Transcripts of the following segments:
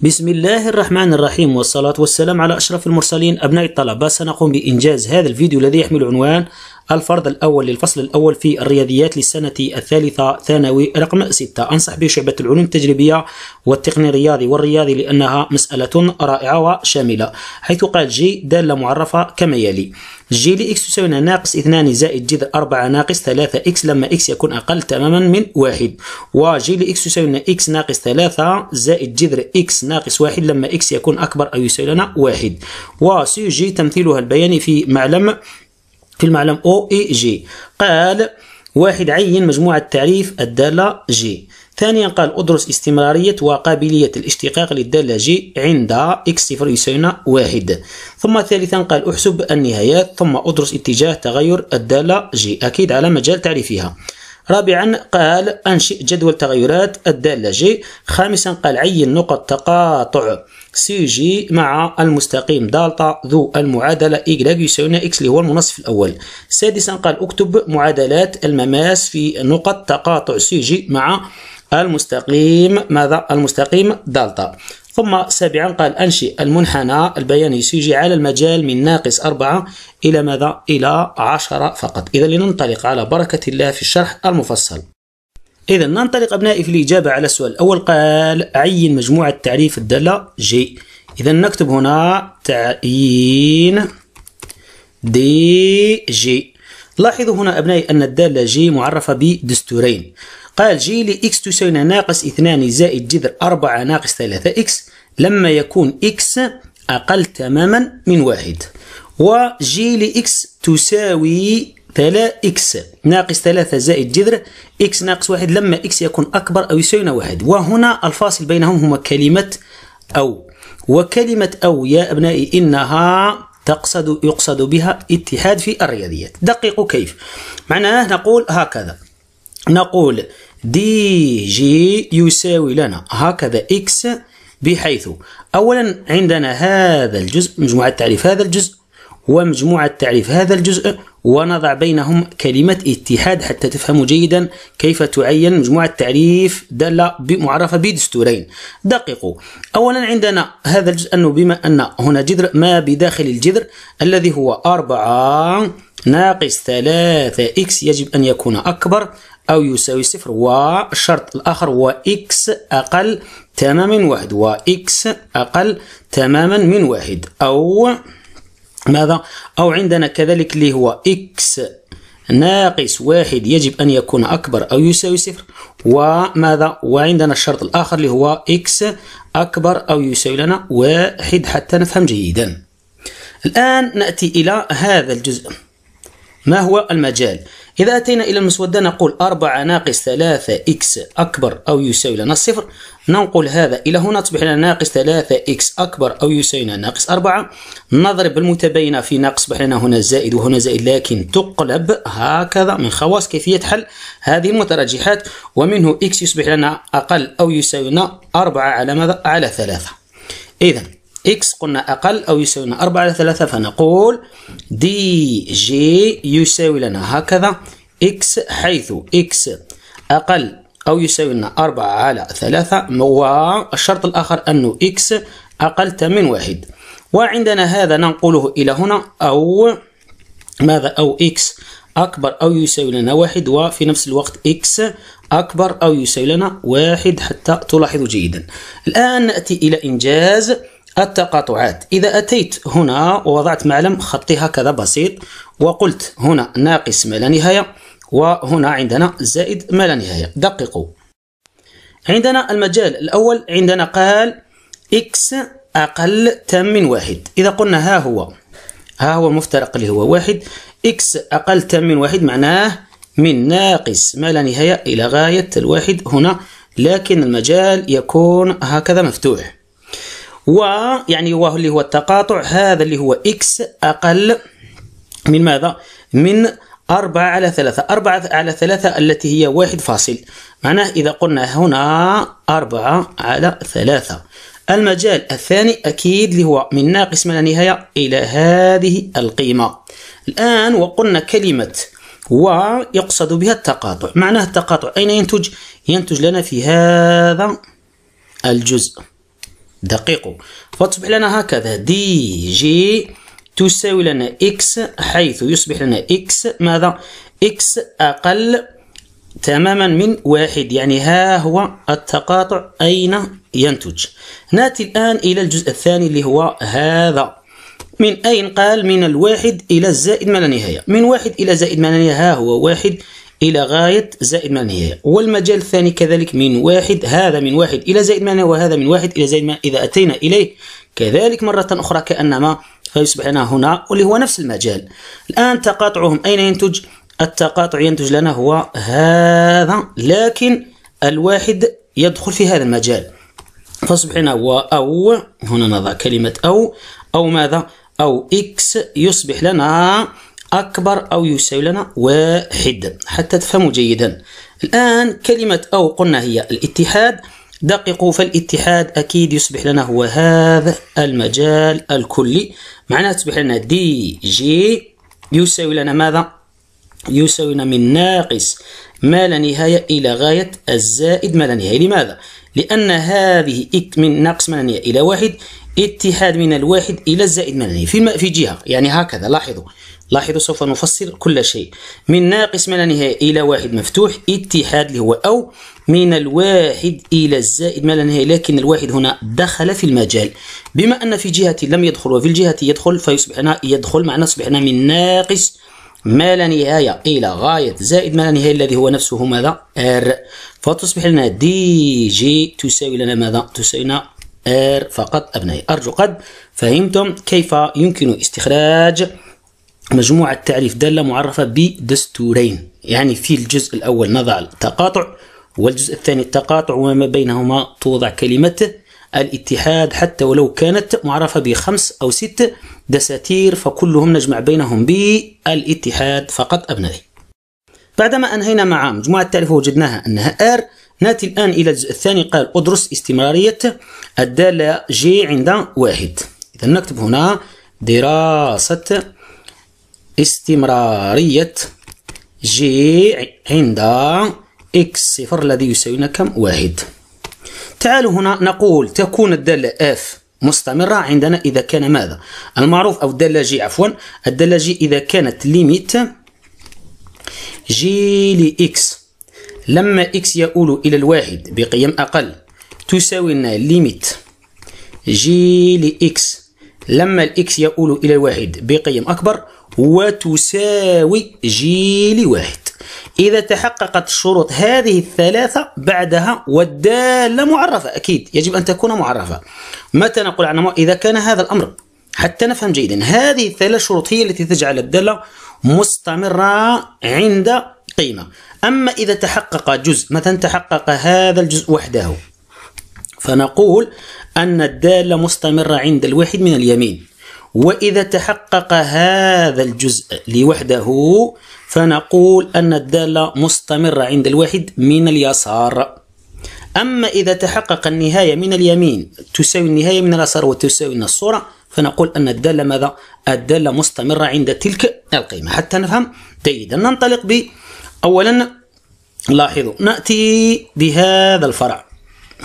بسم الله الرحمن الرحيم والصلاة والسلام على أشرف المرسلين أبناء الطلبة سنقوم بإنجاز هذا الفيديو الذي يحمل عنوان الفرض الأول للفصل الأول في الرياضيات للسنة الثالثة ثانوي رقم 6 أنصح به شعبة العلوم التجريبية والتقني الرياضي والرياضي لأنها مسألة رائعة وشاملة حيث قال جي دالة معرفة كما يلي جي لإكس تساوي ناقص 2 زائد جذر 4 ناقص 3 إكس لما إكس يكون أقل تماما من 1 وجي لإكس تساوي لنا إكس ناقص 3 زائد جذر إكس ناقص 1 لما إكس يكون أكبر أو يساوي لنا 1 وسي جي تمثيلها البياني في معلم في المعلم أو إي جي قال واحد عين مجموعة تعريف الدالة جي ثانيا قال أدرس استمرارية وقابلية الاشتقاق للدالة جي عند إكس صفر يساوي واحد ثم ثالثا قال أحسب النهايات ثم أدرس اتجاه تغير الدالة جي أكيد على مجال تعريفها رابعا قال أنشئ جدول تغيرات الدالة جي خامسا قال عين نقط تقاطع سي جي مع المستقيم دالتا ذو المعادلة إيكغيك يساوينا إكس اللي هو المنصف الأول سادسا قال أكتب معادلات المماس في نقط تقاطع سي جي مع المستقيم ماذا المستقيم دالتا ثم سابعا قال أنشئ المنحنى البياني سيجي على المجال من ناقص أربعة إلى ماذا؟ إلى عشرة فقط إذا لننطلق على بركة الله في الشرح المفصل إذا ننطلق أبنائي في الإجابة على السؤال الأول قال عين مجموعة تعريف الدالة جي إذا نكتب هنا تعيين دي جي لاحظوا هنا أبنائي أن الدالة جي معرفة بدستورين قال جي لإكس تساوي ناقص 2 زائد جذر 4 ناقص 3 إكس لما يكون إكس أقل تماما من واحد وجي لإكس تساوي 3 إكس ناقص 3 زائد جذر إكس ناقص واحد لما إكس يكون أكبر أو يساوي واحد وهنا الفاصل بينهم هما كلمة أو وكلمة أو يا أبنائي إنها تقصد يقصد بها اتحاد في الرياضيات دققوا كيف معناه نقول هكذا نقول دي جي يساوي لنا هكذا إكس بحيث أولا عندنا هذا الجزء مجموعة تعريف هذا الجزء ومجموعة تعريف هذا الجزء ونضع بينهم كلمة اتحاد حتى تفهموا جيدا كيف تعين مجموعة تعريف دالة معرفة بدستورين دققوا أولا عندنا هذا الجزء أنه بما أن هنا جذر ما بداخل الجذر الذي هو أربعة ناقص 3 إكس يجب أن يكون أكبر أو يساوي صفر والشرط الآخر هو إكس أقل تماما من واحد وإكس أقل تماما من واحد أو ماذا أو عندنا كذلك اللي هو إكس ناقص واحد يجب أن يكون أكبر أو يساوي صفر وماذا وعندنا الشرط الآخر اللي هو إكس أكبر أو يساوي لنا واحد حتى نفهم جيدا الآن نأتي إلى هذا الجزء ما هو المجال؟ إذا أتينا إلى المسودة نقول 4 ناقص 3 إكس أكبر أو يساوي لنا الصفر ننقل هذا إلى هنا تصبح لنا ناقص 3 إكس أكبر أو يساوي لنا ناقص 4 نضرب المتباينة في ناقص تصبح لنا هنا زائد وهنا زائد لكن تقلب هكذا من خواص كيفية حل هذه المترجحات ومنه إكس يصبح لنا أقل أو يساوي لنا 4 على ماذا؟ على 3 إذا إكس قلنا أقل أو يساوي لنا 4 على 3 فنقول دي جي يساوي لنا هكذا إكس حيث إكس أقل أو يساوي لنا 4 على 3 والشرط الآخر أنه إكس أقل من واحد وعندنا هذا ننقله إلى هنا أو ماذا أو إكس أكبر أو يساوي لنا واحد وفي نفس الوقت إكس أكبر أو يساوي لنا واحد حتى تلاحظوا جيدا الآن نأتي إلى إنجاز التقاطعات إذا أتيت هنا ووضعت معلم خطي هكذا بسيط وقلت هنا ناقص ما لا نهاية وهنا عندنا زائد ما لا نهاية دققوا عندنا المجال الأول عندنا قال x أقل تام من واحد إذا قلنا ها هو ها هو المفترق اللي هو واحد x أقل تام من واحد معناه من ناقص ما لا نهاية إلى غاية الواحد هنا لكن المجال يكون هكذا مفتوح ويعني وهو اللي هو التقاطع هذا اللي هو إكس أقل من ماذا؟ من أربعة على ثلاثة أربعة على ثلاثة التي هي واحد فاصل معناه إذا قلنا هنا أربعة على ثلاثة المجال الثاني أكيد اللي هو من ناقص ما لا نهاية إلى هذه القيمة الآن وقلنا كلمة ويقصد بها التقاطع معناه التقاطع أين ينتج؟ ينتج لنا في هذا الجزء دقيق فتصبح لنا هكذا دي جي تساوي لنا إكس حيث يصبح لنا إكس ماذا؟ إكس أقل تماما من واحد يعني ها هو التقاطع أين ينتج نأتي الآن إلى الجزء الثاني اللي هو هذا من أين قال من الواحد إلى الزائد ما لا نهاية من واحد إلى زائد ما لا نهاية ها هو واحد إلى غاية زائد ما النهاية والمجال الثاني كذلك من واحد هذا من واحد إلى زائد ما وهذا من واحد إلى زائد ما إذا أتينا إليه كذلك مرة أخرى كأنما فيصبح لنا هنا واللي هو نفس المجال الآن تقاطعهم أين ينتج؟ التقاطع ينتج لنا هو هذا لكن الواحد يدخل في هذا المجال فاصبح لنا هو أو هنا نضع كلمة أو أو ماذا؟ أو إكس يصبح لنا أكبر أو يساوي لنا واحد حتى تفهموا جيدا الآن كلمة أو قلنا هي الاتحاد دققوا فالاتحاد أكيد يصبح لنا هو هذا المجال الكلي معناه تصبح لنا دي جي يساوي لنا ماذا؟ يساوي لنا من ناقص ما لا نهاية إلى غاية الزائد ما لا نهاية لماذا؟ لأن هذه من ناقص ما لا نهاية إلى واحد اتحاد من الواحد إلى الزائد ما لا نهاية في جهة يعني هكذا لاحظوا لاحظوا سوف نفصل كل شيء من ناقص ما لا نهايه إلى واحد مفتوح اتحاد اللي هو أو من الواحد إلى الزائد ما لا نهائي لكن الواحد هنا دخل في المجال بما أن في جهة لم يدخل وفي الجهة يدخل فيصبحنا يدخل معنا أصبحنا من ناقص ما لا نهاية إلى غاية زائد ما لا نهاية الذي هو نفسه ماذا ار فتصبح لنا دي جي تساوي لنا ماذا تساوي لنا ار فقط أبنائي أرجو قد فهمتم كيف يمكن استخراج مجموعة تعريف دالة معرفة بدستورين يعني في الجزء الأول نضع التقاطع والجزء الثاني التقاطع وما بينهما توضع كلمة الاتحاد حتى ولو كانت معرفة بخمس أو ست دساتير فكلهم نجمع بينهم بالاتحاد فقط أبنائي بعدما أنهينا مع مجموعة التعريف وجدناها أنها R نأتي الآن إلى الجزء الثاني قال أدرس استمرارية الدالة G عند واحد إذا نكتب هنا دراسة استمرارية جي عند إكس صفر الذي يساوينا كم واحد تعالوا هنا نقول تكون الدالة اف مستمرة عندنا إذا كان ماذا المعروف أو الدالة جي عفوا الدالة جي إذا كانت ليميت جي لإكس لما إكس يؤول إلى الواحد بقيم أقل تساوي لنا ليميت جي لإكس لما الإكس يؤول إلى الواحد بقيم أكبر وتساوي جيلي واحد إذا تحققت الشروط هذه الثلاثة بعدها والدالة معرفة أكيد يجب أن تكون معرفة متى نقول عنها إذا كان هذا الأمر حتى نفهم جيدا هذه الثلاث شروط هي التي تجعل الدالة مستمرة عند قيمة أما إذا تحقق جزء مثلا تحقق هذا الجزء وحده فنقول أن الدالة مستمرة عند الواحد من اليمين وإذا تحقق هذا الجزء لوحده فنقول أن الدالة مستمرة عند الواحد من اليسار أما إذا تحقق النهاية من اليمين تساوي النهاية من اليسار وتساوي الصورة فنقول أن الدالة ماذا؟ الدالة مستمرة عند تلك القيمة حتى نفهم جيدا ننطلق ب أولا لاحظوا نأتي بهذا الفرع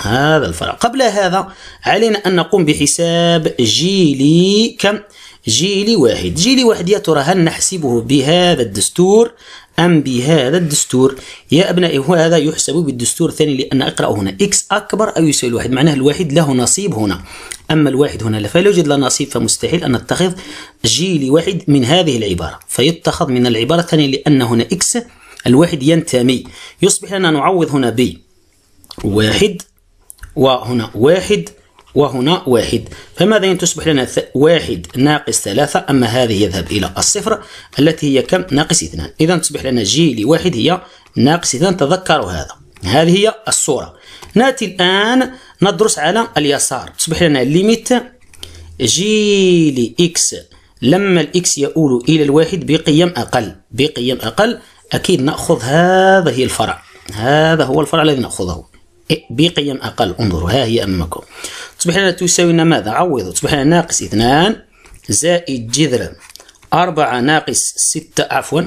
هذا الفراغ قبل هذا علينا أن نقوم بحساب جيلي كم جيلي واحد جيلي واحد يا ترى هل نحسبه بهذا الدستور أم بهذا الدستور يا أبنائي هذا يحسب بالدستور الثاني لأن أقرأ هنا إكس أكبر أو يساوي الواحد معناه الواحد له نصيب هنا أما الواحد هنا فلا يوجد له نصيب فمستحيل أن نتخذ جيلي واحد من هذه العبارة فيتخذ من العبارة الثانية لأن هنا إكس الواحد ينتمي يصبح لنا نعوض هنا ب واحد وهنا واحد وهنا واحد فماذا تصبح لنا واحد ناقص ثلاثة أما هذه يذهب إلى الصفر التي هي كم ناقص اثنان إذا تصبح لنا جي لواحد هي ناقص اثنان تذكروا هذا هذه هي الصورة نأتي الآن ندرس على اليسار تصبح لنا ليميت جي لإكس لما الإكس يؤول إلى الواحد بقيم أقل بقيم أقل أكيد نأخذ هذا هي الفرع هذا هو الفرع الذي نأخذه بقيم أقل انظروا ها هي أمامكم تصبح لنا تساوي لنا ماذا عوضوا تصبح لنا ناقص اثنان زائد جذر أربعة ناقص ستة عفوا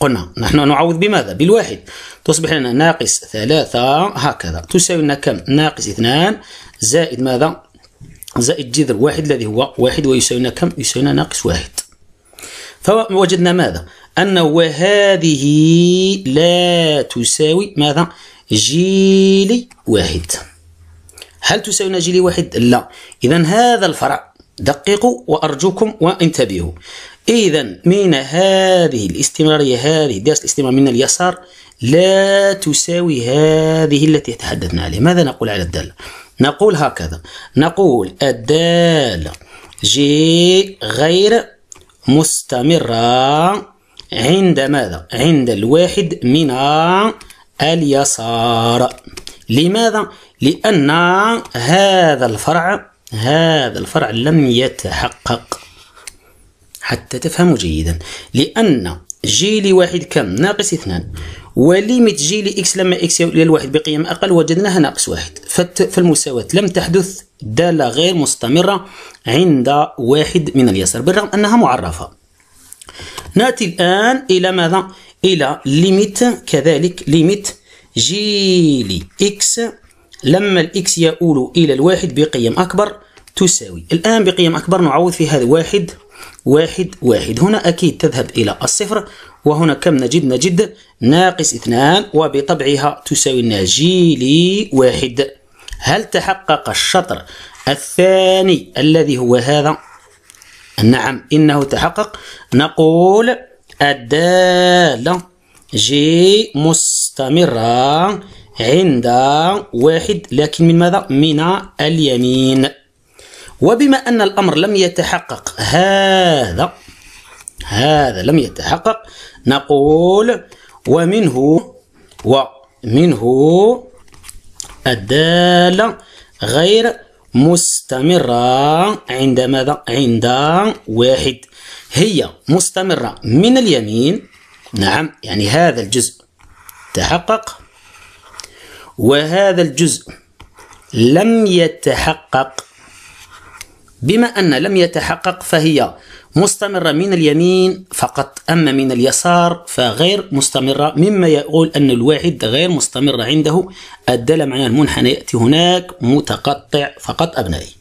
قلنا نحن نعوض بماذا بالواحد تصبح طيب، لنا ناقص ثلاثة هكذا تساوي لنا كم ناقص اثنان زائد ماذا زائد جذر واحد الذي هو واحد ويساوي لنا كم يساوي لنا ناقص واحد فوجدنا ماذا أن وهذه لا تساوي ماذا جيلي واحد هل تساوينا جيلي واحد لا اذا هذا الفرع دققوا وارجوكم وانتبهوا اذا من هذه الاستمراريه هذه دائره الاستمرار من اليسار لا تساوي هذه التي تحدثنا عليها ماذا نقول على الداله نقول هكذا نقول الداله جي غير مستمره عند ماذا عند الواحد من اليسار لماذا؟ لأن هذا الفرع هذا الفرع لم يتحقق حتى تفهموا جيدا لأن جي لواحد كم ناقص اثنان وليمت جي لإكس لما إكس للواحد إلى الواحد بقيم أقل وجدناها ناقص واحد فالمساواة لم تحدث دالة غير مستمرة عند واحد من اليسار بالرغم أنها معرفة نأتي الآن إلى ماذا؟ إلى ليميت كذلك ليميت جيلي إكس لما الإكس يؤول إلى الواحد بقيم أكبر تساوي الآن بقيم أكبر نعوض في هذا واحد واحد واحد هنا أكيد تذهب إلى الصفر وهنا كم نجد نجد ناقص اثنان وبطبعها تساوي لنا جيلي واحد هل تحقق الشطر الثاني الذي هو هذا نعم إنه تحقق نقول الدالة جي مستمرة عند واحد لكن من ماذا؟ من اليمين وبما أن الأمر لم يتحقق هذا هذا لم يتحقق نقول ومنه ومنه الدالة غير مستمرة عند ماذا؟ عند واحد هي مستمرة من اليمين نعم يعني هذا الجزء تحقق وهذا الجزء لم يتحقق بما أن لم يتحقق فهي مستمرة من اليمين فقط أما من اليسار فغير مستمرة مما يقول أن الواحد غير مستمر عنده الدالة معناه المنحنى يأتي هناك متقطع فقط أبنائي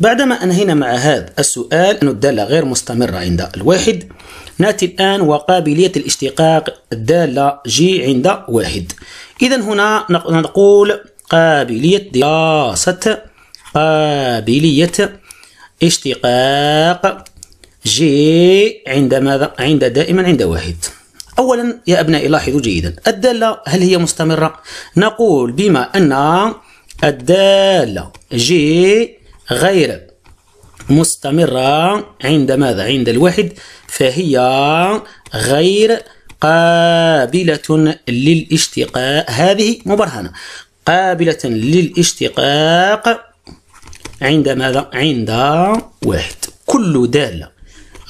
بعدما أنهينا مع هذا السؤال أن الدالة غير مستمرة عند الواحد نأتي الآن وقابلية الاشتقاق الدالة جي عند واحد إذا هنا نقول قابلية دراسة قابلية اشتقاق جي عند ماذا؟ عند دائما عند واحد أولا يا أبنائي لاحظوا جيدا الدالة هل هي مستمرة؟ نقول بما أن الدالة جي غير مستمرة عند ماذا؟ عند الواحد فهي غير قابلة للاشتقاق هذه مبرهنة قابلة للاشتقاق عند ماذا؟ عند واحد كل دالة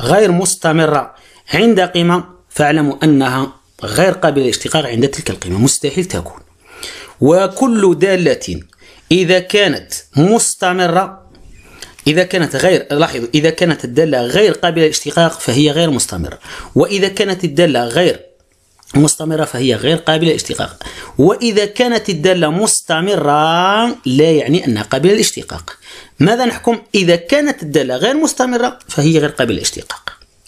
غير مستمرة عند قيمة فاعلموا أنها غير قابلة للاشتقاق عند تلك القيمة مستحيل تكون وكل دالة إذا كانت مستمرة إذا كانت غير لاحظوا إذا كانت الدالة غير قابلة للاشتقاق فهي غير مستمرة وإذا كانت الدالة غير مستمرة فهي غير قابلة للاشتقاق وإذا كانت الدالة مستمرة لا يعني أنها قابلة للاشتقاق ماذا نحكم إذا كانت الدالة غير مستمرة فهي غير قابلة للاشتقاق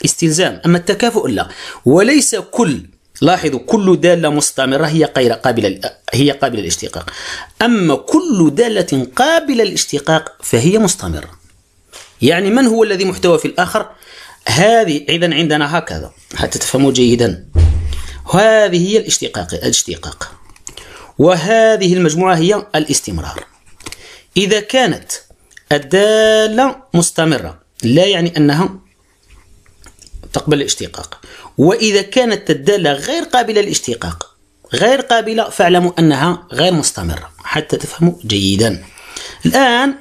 استلزام أما التكافؤ لا وليس كل لاحظوا كل دالة مستمرة هي غير قابلة هي قابلة للاشتقاق أما كل دالة قابلة للاشتقاق فهي مستمرة يعني من هو الذي محتوى في الآخر هذه إذا عندنا هكذا حتى تفهموا جيدا هذه هي الاشتقاق الاشتقاق وهذه المجموعة هي الاستمرار إذا كانت الدالة مستمرة لا يعني أنها تقبل الاشتقاق وإذا كانت الدالة غير قابلة للاشتقاق غير قابلة فاعلموا أنها غير مستمرة حتى تفهموا جيدا الآن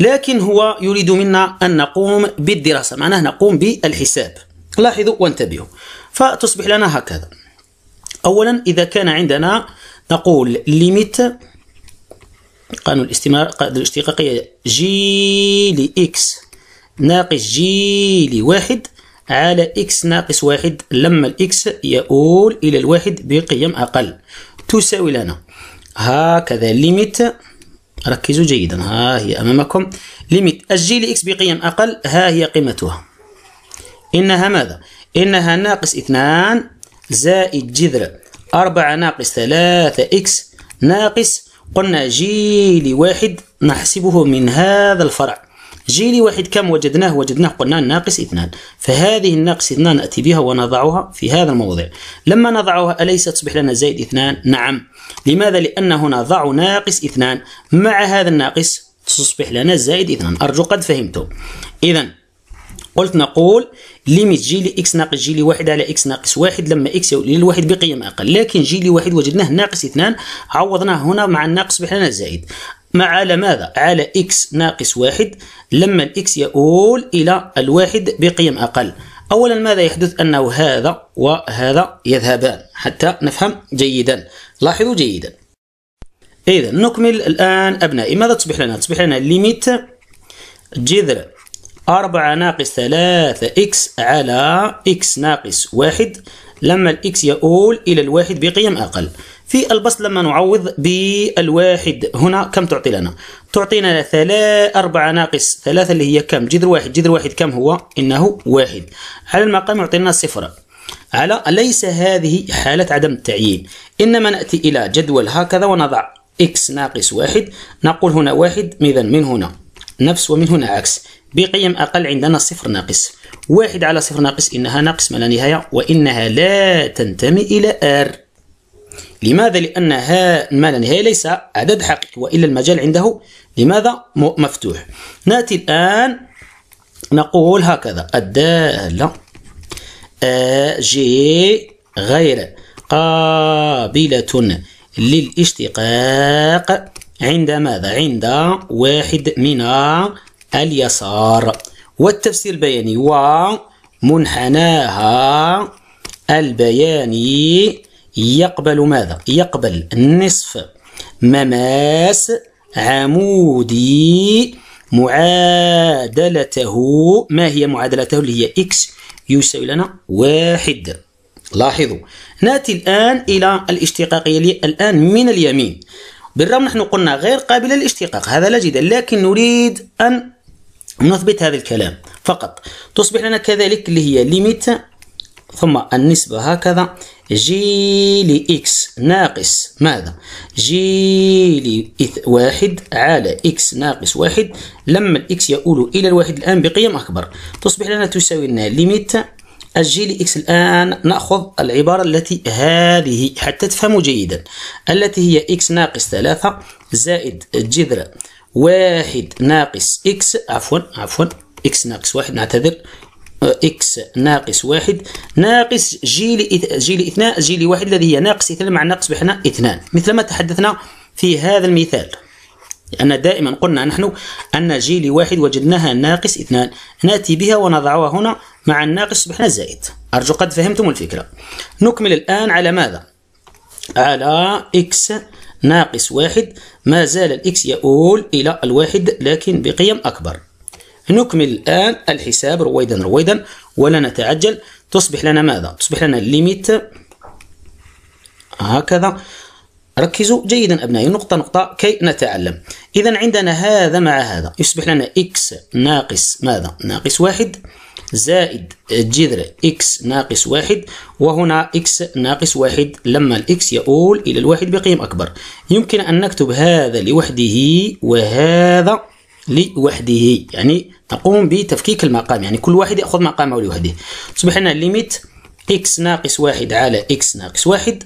لكن هو يريد منا أن نقوم بالدراسة معناه نقوم بالحساب لاحظوا وانتبهوا فتصبح لنا هكذا أولا إذا كان عندنا نقول ليميت قانون الاستمرار قانون الاشتقاقية جي لإكس ناقص جي لواحد على إكس ناقص واحد لما الإكس يؤول إلى الواحد بقيم أقل تساوي لنا هكذا ليميت ركزوا جيدا ها هي أمامكم ليميت أجل إكس بقيم أقل ها هي قيمتها إنها ماذا؟ إنها ناقص اثنان زائد جذر أربعة ناقص ثلاثة إكس ناقص قلنا جي لواحد نحسبه من هذا الفرع جيلي واحد كم وجدناه وجدناه قلنا ناقص اثنان فهذه الناقص اثنان نأتي بها ونضعها في هذا الموضع لما نضعها أليس تصبح لنا زائد اثنان نعم لماذا لأن هنا ضع ناقص اثنان مع هذا الناقص تصبح لنا زائد اثنان أرجو قد فهمته إذا قلت نقول ليميت جي لي اكس ناقص جي لي واحد على اكس ناقص واحد لما اكس يولي للواحد بقيم اقل لكن جي لي واحد وجدناه ناقص اثنان عوضناه هنا مع الناقص بحنا زائد مع على ماذا؟ على إكس ناقص واحد لما الإكس يؤول إلى الواحد بقيم أقل أولا ماذا يحدث أنه هذا وهذا يذهبان حتى نفهم جيدا لاحظوا جيدا إذا نكمل الآن أبنائي ماذا تصبح لنا؟ تصبح لنا ليميت جذر أربعة ناقص ثلاثة إكس على إكس ناقص واحد لما الإكس يؤول إلى الواحد بقيم أقل في البسط لما نعوض بالواحد هنا كم تعطي لنا تعطينا ثلاثة أربعة ناقص ثلاثة اللي هي كم جذر واحد جذر واحد كم هو إنه واحد على المقام يعطينا صفر على ليس هذه حالة عدم التعيين إنما نأتي إلى جدول هكذا ونضع x ناقص واحد نقول هنا واحد إذا من هنا نفس ومن هنا عكس بقيم أقل عندنا صفر ناقص واحد على صفر ناقص إنها ناقص ما لا نهاية وإنها لا تنتمي إلى R لماذا؟ لأن ها ما لا نهاية ليس عدد حقيقي وإلا المجال عنده لماذا؟ مفتوح نأتي الآن نقول هكذا الدالة جي غير قابلة للاشتقاق عند ماذا؟ عند واحد من اليسار والتفسير البياني ومنحناها البياني يقبل ماذا؟ يقبل نصف مماس عمودي معادلته ما هي معادلته اللي هي اكس يساوي لنا واحد لاحظوا ناتي الآن إلى الاشتقاقية الآن من اليمين بالرغم نحن قلنا غير قابلة للاشتقاق هذا لا جدل لكن نريد أن نثبت هذا الكلام فقط تصبح لنا كذلك اللي هي ليميت ثم النسبة هكذا جي لإكس ناقص ماذا؟ جي واحد على إكس ناقص واحد لما الإكس يؤول إلى الواحد الآن بقيم أكبر تصبح لنا تساوي لنا ليميت الجي لإكس الآن نأخذ العبارة التي هذه حتى تفهموا جيدا التي هي إكس ناقص ثلاثة زائد الجذر واحد ناقص إكس عفوا عفوا إكس ناقص واحد نعتذر إكس آه، ناقص واحد ناقص جيل جيل إثنان جيل واحد الذي هي ناقص اثنان مع ناقص بحنا اثنان مثل ما تحدثنا في هذا المثال لأن دائما قلنا نحن أن جيل واحد وجدناها ناقص اثنان نأتي بها ونضعها هنا مع الناقص بحنا زائد أرجو قد فهمتم الفكرة نكمل الآن على ماذا؟ على إكس ناقص واحد ما زال الإكس يؤول إلى الواحد لكن بقيم أكبر نكمل الآن الحساب رويدا رويدا ولا نتعجل تصبح لنا ماذا؟ تصبح لنا الليميت هكذا ركزوا جيدا أبنائي نقطة نقطة كي نتعلم إذا عندنا هذا مع هذا يصبح لنا إكس ناقص ماذا؟ ناقص واحد زائد جذر إكس ناقص واحد وهنا إكس ناقص واحد لما الإكس يؤول إلى الواحد بقيم أكبر يمكن أن نكتب هذا لوحده وهذا لوحده يعني نقوم بتفكيك المقام يعني كل واحد يأخذ مقامه لوحده تصبح لنا ليميت إكس ناقص واحد على إكس ناقص واحد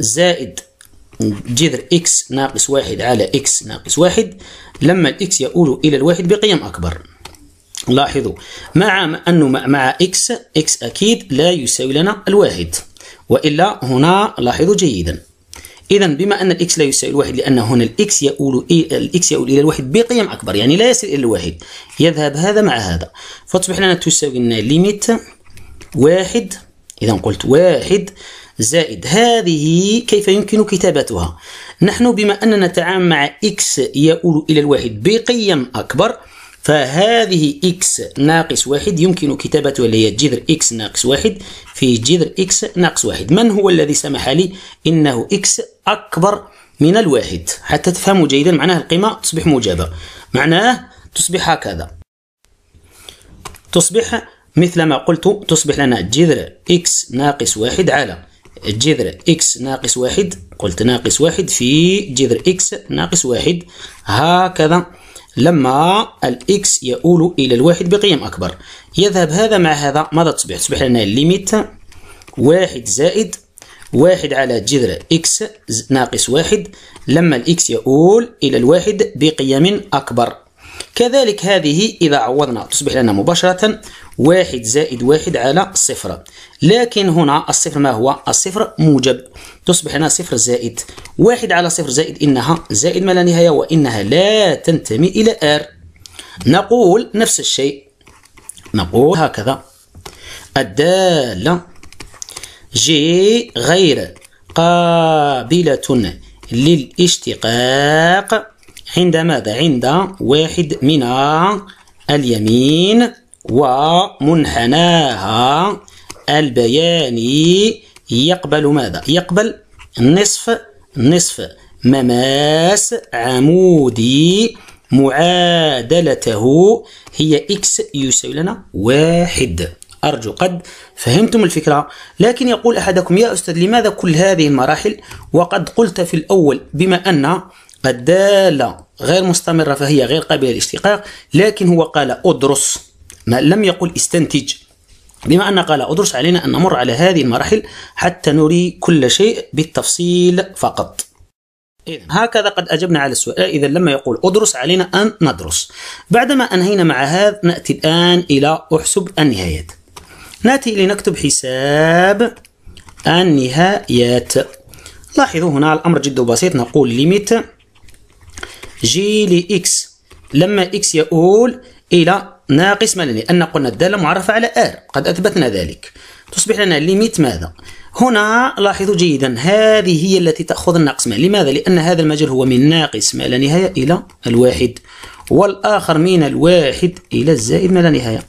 زائد جذر إكس ناقص واحد على إكس ناقص واحد لما الإكس يؤول إلى الواحد بقيم أكبر لاحظوا مع أنه مع إكس إكس أكيد لا يساوي لنا الواحد وإلا هنا لاحظوا جيدا إذا بما أن الإكس لا يساوي الواحد لأن هنا الإكس يؤول الإكس يؤول إلى الواحد بقيم أكبر يعني لا يصل إلى الواحد يذهب هذا مع هذا فتصبح لنا تساوي لنا ليميت واحد إذا قلت واحد زائد هذه كيف يمكن كتابتها؟ نحن بما أننا نتعامل مع إكس يؤول إلى الواحد بقيم أكبر فهذه إكس ناقص واحد يمكن كتابتها اللي هي جذر إكس ناقص واحد في جذر إكس ناقص واحد من هو الذي سمح لي إنه إكس أكبر من الواحد حتى تفهموا جيدا معناه القيمة تصبح موجبة معناه تصبح هكذا تصبح مثل ما قلت تصبح لنا جذر إكس ناقص واحد على جذر إكس ناقص واحد قلت ناقص واحد في جذر إكس ناقص واحد هكذا لما الاكس يؤول الى الواحد بقيم اكبر يذهب هذا مع هذا ماذا تصبح تصبح لنا الليميت واحد زائد واحد على جذر اكس ناقص واحد لما الاكس يؤول الى الواحد بقيم اكبر كذلك هذه اذا عوضنا تصبح لنا مباشره واحد زائد واحد على صفر لكن هنا الصفر ما هو الصفر موجب تصبح هنا صفر زائد واحد على صفر زائد إنها زائد ما لا نهاية وإنها لا تنتمي إلى R نقول نفس الشيء نقول هكذا الدالة جي غير قابلة للاشتقاق عند ماذا؟ عند واحد من اليمين ومنحناها البياني يقبل ماذا؟ يقبل نصف نصف مماس عمودي معادلته هي إكس يساوي لنا واحد أرجو قد فهمتم الفكرة لكن يقول أحدكم يا أستاذ لماذا كل هذه المراحل وقد قلت في الأول بما أن الدالة غير مستمرة فهي غير قابلة للاشتقاق لكن هو قال أدرس ما لم يقل استنتج بما أن قال أدرس علينا أن نمر على هذه المراحل حتى نري كل شيء بالتفصيل فقط إذن هكذا قد أجبنا على السؤال إذا لما يقول أدرس علينا أن ندرس بعدما أنهينا مع هذا نأتي الآن إلى أحسب النهايات نأتي لنكتب حساب النهايات لاحظوا هنا الأمر جد بسيط نقول ليميت جي لإكس لما إكس يؤول إلى ناقص ما لأن قلنا الدالة معرفة على R قد أثبتنا ذلك تصبح لنا ليميت ماذا؟ هنا لاحظوا جيدا هذه هي التي تأخذ الناقص ما لماذا؟ لأن هذا المجال هو من ناقص ما لا نهاية إلى الواحد والآخر من الواحد إلى الزائد ما لا نهاية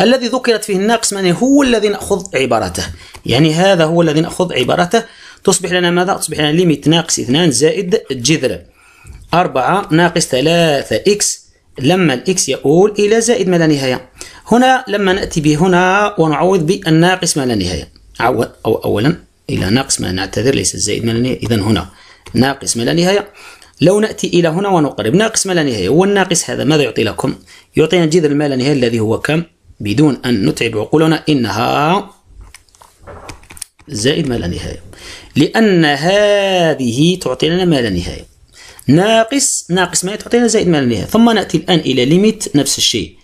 الذي ذكرت فيه الناقص ما هو الذي نأخذ عبارته يعني هذا هو الذي نأخذ عبارته تصبح لنا ماذا؟ تصبح لنا ليميت ناقص اثنان زائد جذر أربعة ناقص ثلاثة إكس لما الإكس يؤول إلى زائد ما لا نهاية هنا لما نأتي به هنا ونعوض بالناقص ما لا نهاية عوض أو أولا إلى ناقص ما نعتذر ليس الزائد ما لا نهاية إذا هنا ناقص ما لا نهاية لو نأتي إلى هنا ونقرب ناقص ما لا نهاية والناقص هذا ماذا يعطي لكم؟ يعطينا جذر ما لا نهاية الذي هو كم؟ بدون أن نتعب عقولنا إنها زائد ما لا نهاية لأن هذه تعطي لنا ما لا نهاية ناقص ناقص ما تعطينا زائد ما نهاية ثم نأتي الآن إلى ليميت نفس الشيء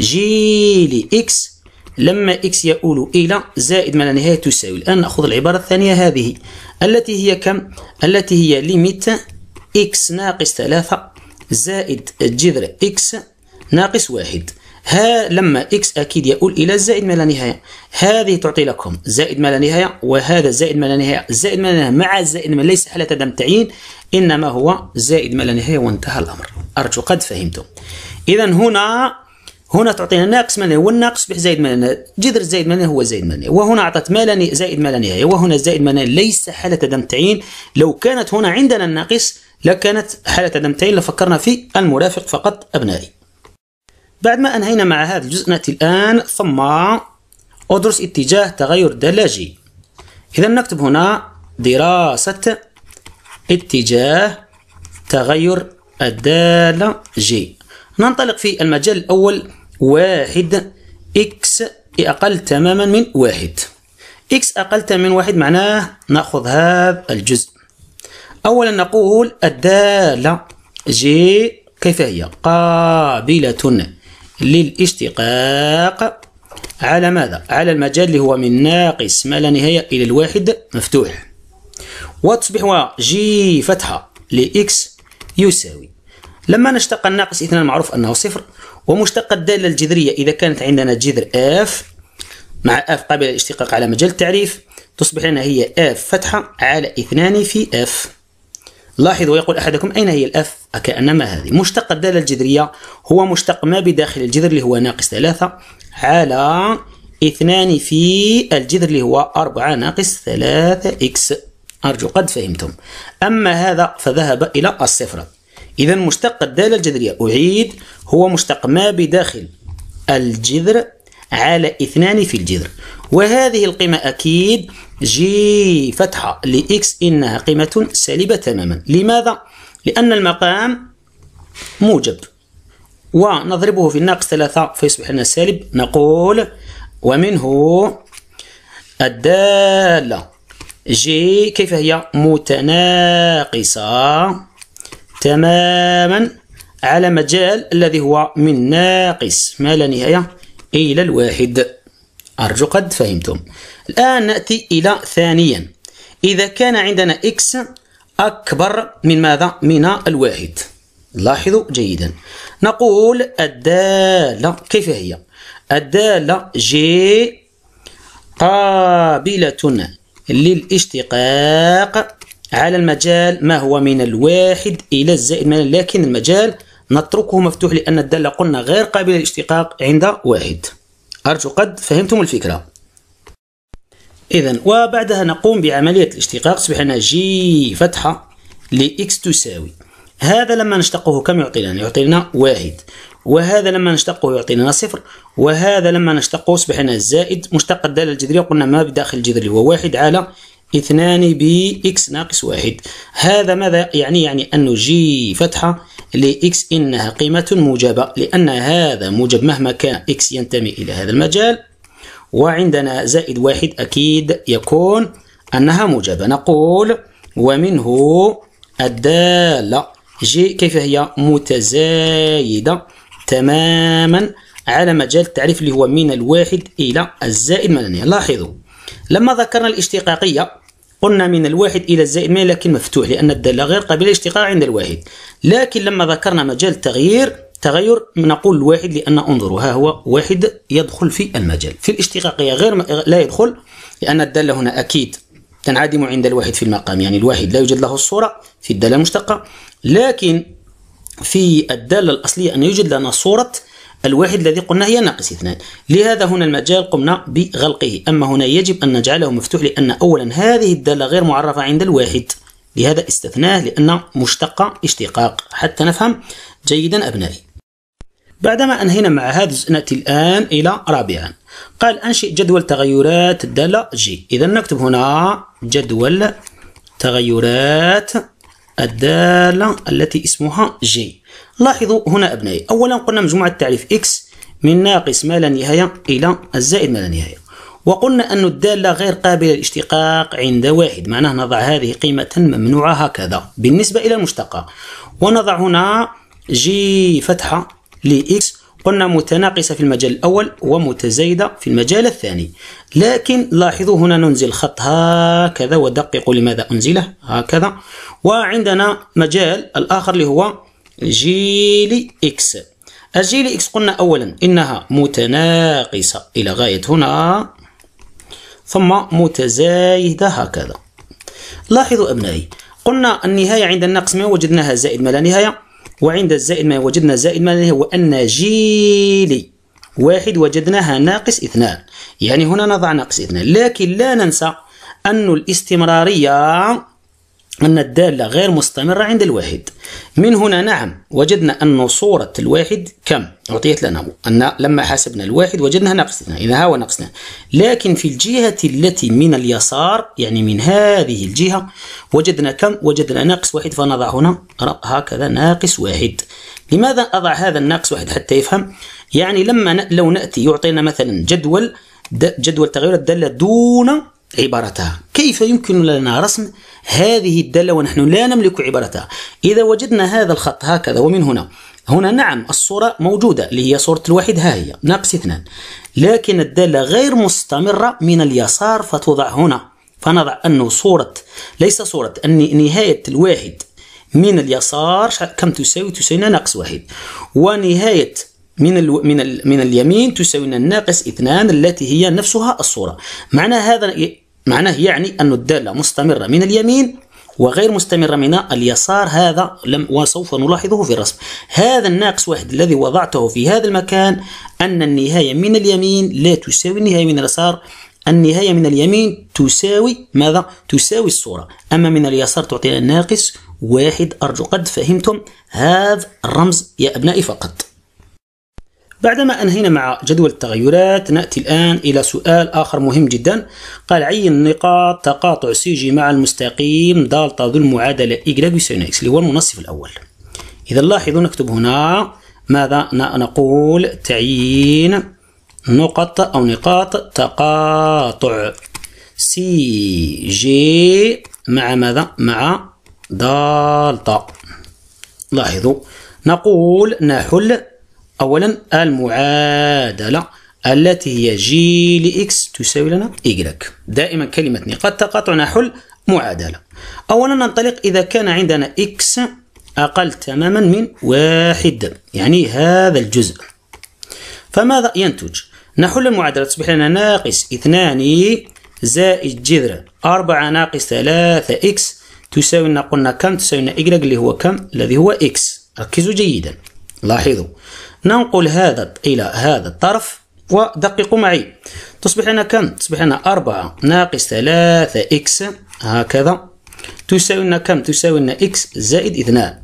جي لإكس لما إكس يؤول إلى زائد ما لا نهاية تساوي الآن نأخذ العبارة الثانية هذه التي هي كم التي هي ليميت إكس ناقص ثلاثة زائد جذر إكس ناقص واحد ها لما اكس اكيد يؤول الى زائد ما لا نهايه هذه تعطي لكم زائد ما لا نهايه وهذا زائد ما لا نهايه زائد ما لا نهايه مع زائد ما ليس حالة عدم تعيين انما هو زائد ما لا نهايه وانتهى الامر ارجو قد فهمتم اذا هنا هنا تعطينا ناقص ما لا نهايه والناقص به زائد ما لا نهايه جذر زائد ما لا نهايه هو زائد ما لا نهايه وهنا اعطت ما لا زائد ما لا نهايه وهنا زائد ما لا نهايه ليس حالة عدم تعيين لو كانت هنا عندنا الناقص لكانت حالة عدم تعيين لفكرنا في المرافق فقط ابنائي بعد ما انهينا مع هذا الجزء ناتي الان ثم ادرس اتجاه تغير دلاجي اذا نكتب هنا دراسة اتجاه تغير جي ننطلق في المجال الاول واحد اكس اقل تماما من واحد اكس اقل تماما من واحد معناه ناخذ هذا الجزء اولا نقول الدالة جي كيف هي قابلة للاشتقاق على ماذا؟ على المجال اللي هو من ناقص ما لا نهاية إلى الواحد مفتوح وتصبح جي فتحة لإكس يساوي لما نشتق الناقص اثنان معروف أنه صفر ومشتق الدالة الجذرية إذا كانت عندنا جذر اف مع اف قابلة للاشتقاق على مجال التعريف تصبح لنا هي اف فتحة على اثنان في اف لاحظوا يقول أحدكم أين هي الاف؟ كأنما هذه مشتق الدالة الجذرية هو مشتق ما بداخل الجذر اللي هو ناقص ثلاثة على اثنان في الجذر اللي هو أربعة ناقص ثلاثة إكس أرجو قد فهمتم أما هذا فذهب إلى الصفر إذا مشتق الدالة الجذرية أعيد هو مشتق ما بداخل الجذر على اثنان في الجذر وهذه القيمة أكيد جي فتحة لإكس إنها قيمة سالبة تماما لماذا؟ لأن المقام موجب ونضربه في الناقص ثلاثة فيصبح لنا سالب نقول ومنه الدالة جي كيف هي متناقصة تماما على مجال الذي هو من ناقص ما لا نهاية إلى الواحد أرجو قد فهمتم الآن نأتي إلى ثانيا إذا كان عندنا إكس أكبر من ماذا؟ من الواحد لاحظوا جيدا نقول الدالة كيف هي؟ الدالة جي قابلة للاشتقاق على المجال ما هو من الواحد إلى الزائد من لكن المجال نتركه مفتوح لأن الدالة قلنا غير قابلة للاشتقاق عند واحد أرجو قد فهمتم الفكرة إذا وبعدها نقوم بعملية الاشتقاق تصبح لنا جي فتحة لإكس تساوي هذا لما نشتقه كم يعطينا؟ يعطينا واحد وهذا لما نشتقه يعطينا صفر وهذا لما نشتقه يصبح لنا زائد مشتق الدالة الجذرية قلنا ما بداخل الجذر اللي هو واحد على اثنان بإكس ناقص واحد هذا ماذا يعني؟ يعني يعني ان جي فتحة لإكس إنها قيمة موجبة لأن هذا موجب مهما كان إكس ينتمي إلى هذا المجال وعندنا زائد واحد أكيد يكون أنها موجبة نقول ومنه الدالة جي كيف هي متزايدة تماما على مجال التعريف اللي هو من الواحد إلى الزائد ملانية لاحظوا لما ذكرنا الاشتقاقية قلنا من الواحد إلى الزائد ملانية لكن مفتوح لأن الدالة غير قابلة للاشتقاق عند الواحد لكن لما ذكرنا مجال التغيير تغير نقول واحد لأن انظروا ها هو واحد يدخل في المجال في الاشتقاقية غير لا يدخل لأن الدالة هنا أكيد تنعدم عند الواحد في المقام يعني الواحد لا يوجد له الصورة في الدالة المشتقة لكن في الدالة الأصلية أن يوجد لنا صورة الواحد الذي قلنا هي ناقص اثنان لهذا هنا المجال قمنا بغلقه أما هنا يجب أن نجعله مفتوح لأن أولا هذه الدالة غير معرفة عند الواحد لهذا استثناه لأن مشتقة اشتقاق حتى نفهم جيدا أبنائي بعدما أنهينا مع هذا الجزء نأتي الآن إلى رابعا قال أنشئ جدول تغيرات الدالة جي إذا نكتب هنا جدول تغيرات الدالة التي اسمها جي لاحظوا هنا أبنائي أولا قلنا مجموعة تعريف إكس من ناقص ما لا نهاية إلى الزائد ما لا نهاية وقلنا أن الدالة غير قابلة للاشتقاق عند واحد معناه نضع هذه قيمة ممنوعة هكذا بالنسبة إلى المشتقة ونضع هنا جي فتحة لإكس قلنا متناقصة في المجال الأول ومتزايدة في المجال الثاني لكن لاحظوا هنا ننزل خط هكذا ودققوا لماذا أنزله هكذا وعندنا مجال الآخر اللي هو جي إكس الجي إكس قلنا أولا إنها متناقصة إلى غاية هنا ثم متزايدة هكذا لاحظوا أبنائي قلنا النهاية عند الناقص ما وجدناها زائد ما لا نهاية وعند الزائد ما وجدنا زائد ما هو أن جيلي واحد وجدناها ناقص اثنان يعني هنا نضع ناقص اثنان لكن لا ننسى أن الاستمرارية أن الدالة غير مستمرة عند الواحد من هنا نعم وجدنا أن صورة الواحد كم أعطيت لنا أن لما حسبنا الواحد وجدنا نقصنا إذا هو نقصنا لكن في الجهة التي من اليسار يعني من هذه الجهة وجدنا كم وجدنا ناقص واحد فنضع هنا هكذا ناقص واحد لماذا أضع هذا الناقص واحد حتى يفهم يعني لما لو نأتي يعطينا مثلا جدول جدول تغير الدالة دون عبارتها كيف يمكن لنا رسم هذه الدالة ونحن لا نملك عبارتها إذا وجدنا هذا الخط هكذا ومن هنا هنا نعم الصورة موجودة اللي هي صورة الواحد ها هي ناقص اثنان لكن الدالة غير مستمرة من اليسار فتوضع هنا فنضع أنه صورة ليس صورة أن نهاية الواحد من اليسار كم تساوي تساوي ناقص واحد ونهاية من ال من ال من اليمين تساوينا الناقص اثنان التي هي نفسها الصورة معنى هذا معناه يعني أن الدالة مستمرة من اليمين وغير مستمرة من اليسار هذا لم وسوف نلاحظه في الرسم هذا الناقص واحد الذي وضعته في هذا المكان أن النهاية من اليمين لا تساوي النهاية من اليسار النهاية من اليمين تساوي ماذا؟ تساوي الصورة أما من اليسار تعطينا الناقص واحد أرجو قد فهمتم هذا الرمز يا أبنائي فقط بعدما أنهينا مع جدول التغيرات نأتي الآن إلى سؤال آخر مهم جدا قال عين نقاط تقاطع سي جي مع المستقيم دالتا ذو المعادلة إيكغيك يساوي إكس اللي هو المنصف الأول إذا لاحظوا نكتب هنا ماذا نقول تعيين نقط أو نقاط تقاطع سي جي مع ماذا مع دالتا لاحظوا نقول نحل أولا المعادلة التي هي جي لإكس تساوي لنا إيكغريك دائما كلمة نقاط تقاطع حل معادلة أولا ننطلق إذا كان عندنا إكس أقل تماما من واحد يعني هذا الجزء فماذا ينتج؟ نحل المعادلة تصبح لنا ناقص اثنان زائد جذر أربعة ناقص ثلاثة إكس تساوي لنا قلنا كم تساوي لنا إيكغريك اللي هو كم الذي هو إكس ركزوا جيدا لاحظوا ننقل هذا إلى هذا الطرف ودققوا معي تصبح لنا كم؟ تصبح لنا 4 ناقص 3 إكس هكذا تساوي لنا كم؟ تساوي لنا إكس زائد 2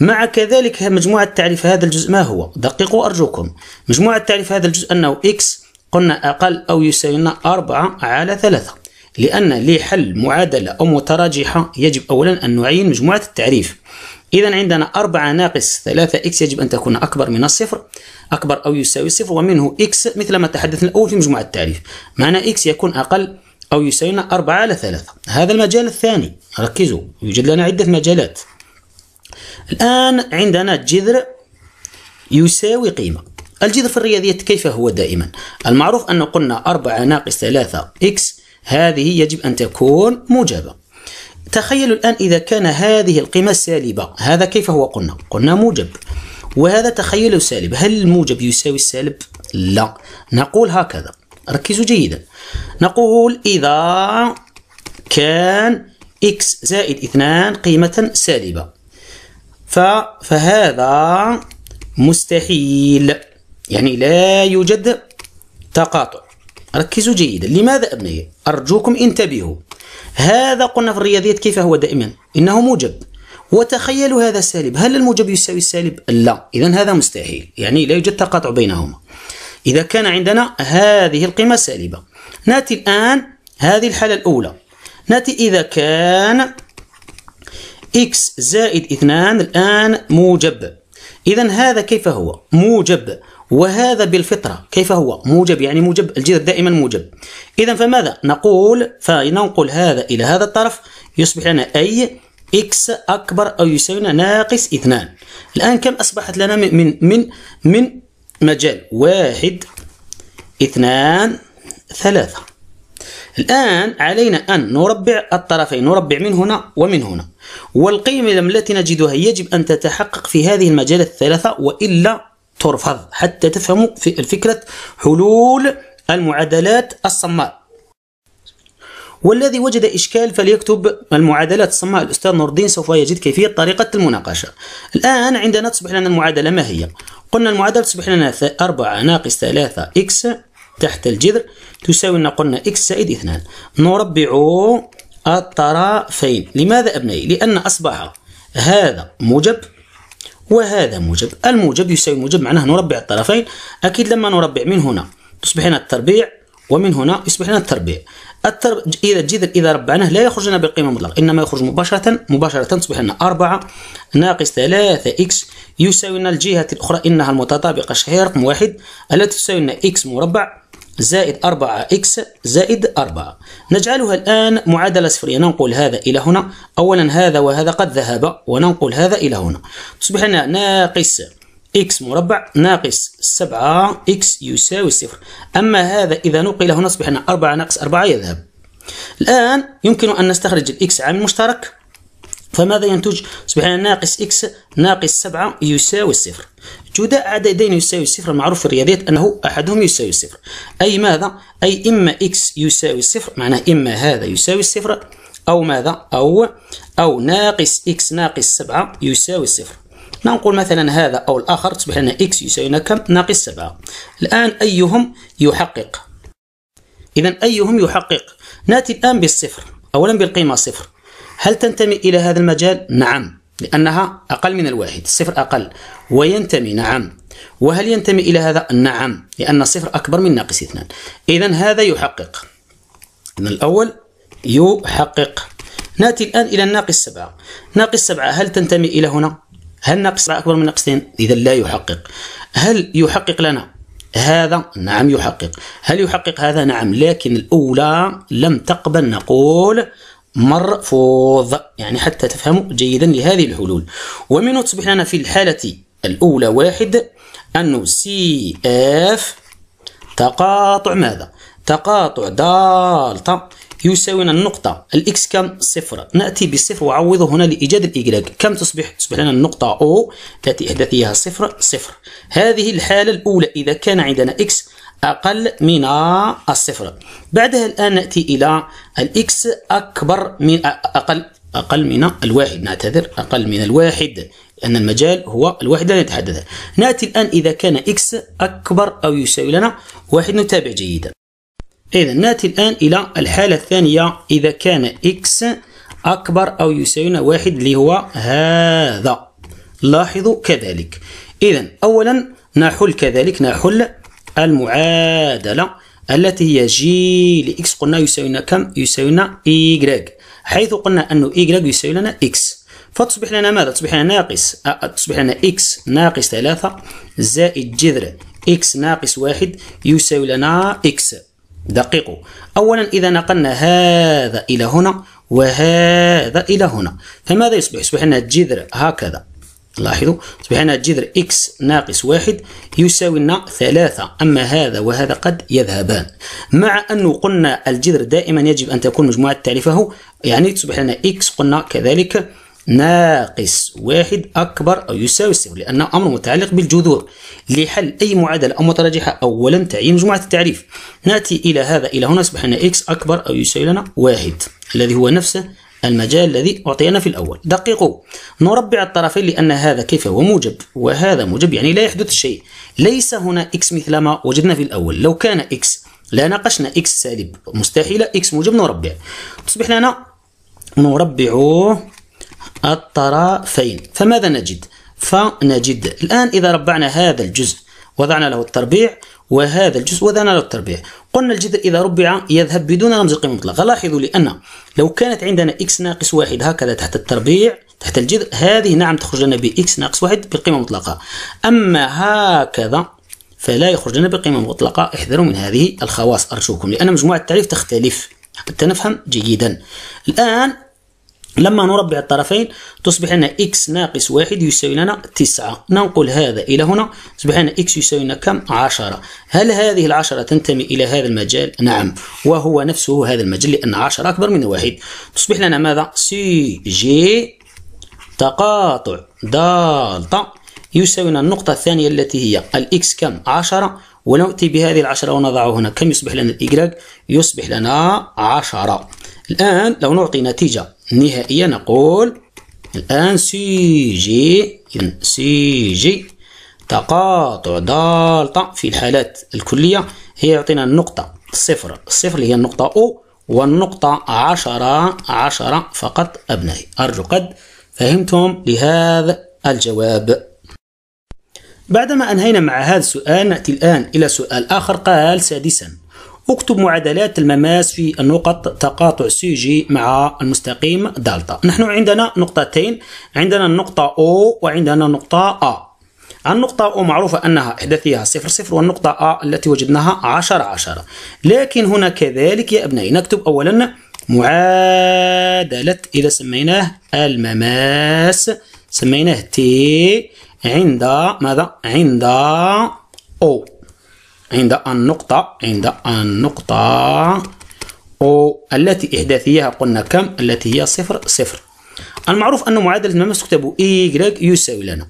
مع كذلك مجموعة تعريف هذا الجزء ما هو؟ دققوا أرجوكم مجموعة تعريف هذا الجزء أنه إكس قلنا أقل أو يساوي لنا 4 على 3 لأن لحل معادلة أو متراجحة يجب أولا أن نعين مجموعة التعريف إذا عندنا 4 ناقص 3 إكس يجب أن تكون أكبر من الصفر أكبر أو يساوي الصفر ومنه إكس مثل ما تحدثنا الأول في مجموعة التعريف معنى إكس يكون أقل أو يساوينا 4 على 3 هذا المجال الثاني ركزوا يوجد لنا عدة مجالات الآن عندنا جذر يساوي قيمة الجذر في الرياضيات كيف هو دائما المعروف أن قلنا 4 ناقص 3 إكس هذه يجب أن تكون موجبة تخيلوا الآن إذا كان هذه القيمة سالبة هذا كيف هو قلنا قلنا موجب وهذا تخيلوا سالب هل الموجب يساوي السالب لا نقول هكذا ركزوا جيدا نقول إذا كان x زائد 2 قيمة سالبة فهذا مستحيل يعني لا يوجد تقاطع ركزوا جيدا لماذا أبنائي أرجوكم انتبهوا هذا قلنا في الرياضيات كيف هو دائما إنه موجب وتخيلوا هذا السالب هل الموجب يساوي السالب؟ لا إذا هذا مستحيل يعني لا يوجد تقاطع بينهما إذا كان عندنا هذه القيمة سالبة نأتي الآن هذه الحالة الأولى نأتي إذا كان x زائد 2 الآن موجب إذا هذا كيف هو؟ موجب وهذا بالفطرة كيف هو موجب يعني موجب الجذر دائما موجب إذا فماذا نقول فننقل هذا إلى هذا الطرف يصبح لنا أي إكس أكبر أو يساوي ناقص اثنان الآن كم أصبحت لنا من من من, من مجال واحد اثنان ثلاثة الآن علينا أن نربع الطرفين نربع من هنا ومن هنا والقيمة التي نجدها يجب أن تتحقق في هذه المجالات الثلاثة وإلا ترفض حتى تفهموا فكرة حلول المعادلات الصماء والذي وجد إشكال فليكتب المعادلات الصماء الأستاذ نور الدين سوف يجد كيفية طريقة المناقشة الآن عندنا تصبح لنا المعادلة ما هي؟ قلنا المعادلة تصبح لنا 4 ناقص 3 إكس تحت الجذر تساوي لنا قلنا إكس زائد 2 نربع الطرفين لماذا أبنائي؟ لأن أصبح هذا موجب وهذا موجب الموجب يساوي موجب معناه نربع الطرفين أكيد لما نربع من هنا تصبح هنا التربيع ومن هنا يصبح لنا التربيع الترب... إذا جذر إذا ربعناه لا يخرج لنا بالقيمة المطلقة إنما يخرج مباشرة مباشرة تصبح لنا 4 ناقص 3 إكس يساوي لنا الجهة الأخرى إنها المتطابقة رقم واحد التي تساوي لنا إكس مربع زائد 4 اكس زائد 4 نجعلها الآن معادلة صفرية ننقل هذا إلى هنا أولا هذا وهذا قد ذهب وننقل هذا إلى هنا تصبح لنا ناقص اكس مربع ناقص 7 اكس يساوي صفر أما هذا إذا نقل هنا أصبح لنا 4 ناقص 4 يذهب الآن يمكن أن نستخرج الإكس عامل مشترك فماذا ينتج؟ أصبح لنا ناقص اكس ناقص 7 يساوي صفر جداء عددين يساوي الصفر المعروف في الرياضيات أنه أحدهم يساوي الصفر أي ماذا؟ أي إما إكس يساوي الصفر معناه إما هذا يساوي الصفر أو ماذا؟ أو أو ناقص إكس ناقص 7 يساوي الصفر نقول مثلا هذا أو الآخر تصبح لنا إكس يساوي كم؟ ناقص 7 الآن أيهم يحقق؟ إذا أيهم يحقق؟ نأتي الآن بالصفر أولا بالقيمة صفر هل تنتمي إلى هذا المجال؟ نعم لأنها أقل من الواحد الصفر أقل وينتمي نعم وهل ينتمي إلى هذا نعم لأن الصفر أكبر من ناقص اثنان إذا هذا يحقق إذن الأول يحقق نأتي الآن إلى الناقص سبعة ناقص سبعة هل تنتمي إلى هنا هل ناقص سبعة أكبر من ناقص اثنان إذا لا يحقق هل يحقق لنا هذا نعم يحقق هل يحقق هذا نعم لكن الأولى لم تقبل نقول مرفوض يعني حتى تفهموا جيدا لهذه الحلول ومنه تصبح لنا في الحالة الأولى واحد أنه سي اف تقاطع ماذا؟ تقاطع دالتا يساوينا النقطة الإكس كم؟ صفر نأتي بالصفر وأعوضه هنا لإيجاد الإجلاج كم صفر ناتي بالصفر وعوضه هنا لايجاد الإيكلاك كم تصبح تصبح لنا النقطة أو التي إحداثيها صفر صفر هذه الحالة الأولى إذا كان عندنا إكس أقل من الصفر بعدها الآن نأتي إلى الإكس أكبر من أقل أقل من الواحد نعتذر أقل من الواحد لأن المجال هو الواحد لا نتحدث نأتي الآن إذا كان إكس أكبر أو يساوي لنا واحد نتابع جيدا إذا نأتي الآن إلى الحالة الثانية إذا كان إكس أكبر أو يساوي لنا واحد اللي هو هذا لاحظوا كذلك إذا أولا نحل كذلك نحل المعادلة التي هي جي لإكس قلنا يساوينا كم؟ يساوينا إيكغيك حيث قلنا أن إيكغيك يساوي لنا إكس فتصبح لنا ماذا؟ تصبح لنا ناقص تصبح لنا إكس ناقص ثلاثة زائد جذر إكس ناقص واحد يساوي لنا إكس دقيقوا أولا إذا نقلنا هذا إلى هنا وهذا إلى هنا فماذا يصبح؟ يصبح لنا جذر هكذا لاحظوا تصبح عندنا جذر إكس ناقص واحد يساوي لنا ثلاثة أما هذا وهذا قد يذهبان مع أنه قلنا الجذر دائما يجب أن تكون مجموعة تالفه يعني تصبح لنا إكس قلنا كذلك ناقص واحد أكبر أو يساوي صفر لأنه أمر متعلق بالجذور لحل أي معادلة أو متراجحة أولا تعيين مجموعة التعريف نأتي إلى هذا إلى هنا أصبح لنا إكس أكبر أو يساوي لنا واحد الذي هو نفسه المجال الذي أعطينا في الأول دققوا نربع الطرفين لأن هذا كيف هو موجب وهذا موجب يعني لا يحدث شيء ليس هنا إكس مثلما وجدنا في الأول لو كان إكس لا ناقشنا إكس سالب مستحيلة إكس موجب نربع تصبح لنا نربع الطرفين فماذا نجد؟ فنجد الآن إذا ربعنا هذا الجزء وضعنا له التربيع وهذا الجزء وذان على التربيع قلنا الجذر إذا ربع يذهب بدون رمز القيمة المطلقة لاحظوا لأن لو كانت عندنا إكس ناقص واحد هكذا تحت التربيع تحت الجذر هذه نعم تخرج لنا بإكس ناقص واحد بالقيمة المطلقة أما هكذا فلا يخرج لنا بقيمة مطلقة احذروا من هذه الخواص أرجوكم لأن مجموعة التعريف تختلف حتى نفهم جيدا الآن لما نربع الطرفين تصبح لنا x ناقص واحد يساوي لنا تسعة ننقل هذا إلى هنا تصبح لنا x يساوي لنا كم عشرة هل هذه العشرة تنتمي إلى هذا المجال نعم وهو نفسه هذا المجال لأن عشرة أكبر من واحد تصبح لنا ماذا سي جي تقاطع دالتا يساوي لنا النقطة الثانية التي هي الإكس كم عشرة ونأتي بهذه العشرة ونضعه هنا كم يصبح لنا الإجراج يصبح لنا عشرة الآن لو نعطي نتيجة نهائية نقول الآن سي جي سي جي تقاطع دالتا في الحالات الكلية هي يعطينا النقطة صفر الصفر اللي هي النقطة أو والنقطة عشرة عشرة فقط أبنائي أرجو قد فهمتم لهذا الجواب بعدما أنهينا مع هذا السؤال نأتي الآن إلى سؤال آخر قال سادسا اكتب معادلات المماس في النقط تقاطع سي جي مع المستقيم دالتا نحن عندنا نقطتين عندنا النقطة O وعندنا النقطة A النقطة O معروفة أنها إحداثيها صفر صفر والنقطة A التي وجدناها عشر عشر لكن هنا كذلك يا أبنائي نكتب أولا معادلة إذا سميناه المماس سميناه T عند ماذا؟ عند O عند النقطة عند النقطة أو التي إحداثيها قلنا كم التي هي صفر صفر المعروف أن معادلة المماس تكتب إيكغيك يساوي لنا